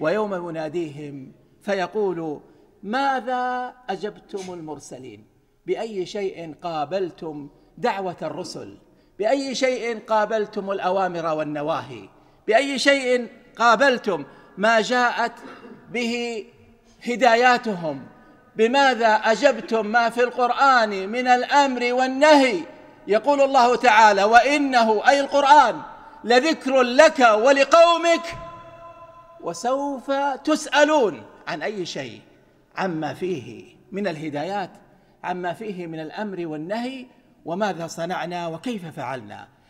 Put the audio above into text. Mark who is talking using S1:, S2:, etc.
S1: ويوم يناديهم فيقول ماذا أجبتم المرسلين بأي شيء قابلتم دعوة الرسل بأي شيء قابلتم الأوامر والنواهي بأي شيء قابلتم ما جاءت به هداياتهم بماذا أجبتم ما في القرآن من الأمر والنهي يقول الله تعالى وإنه أي القرآن لذكر لك ولقومك وسوف تسالون عن اي شيء عما فيه من الهدايات عما فيه من الامر والنهي وماذا صنعنا وكيف فعلنا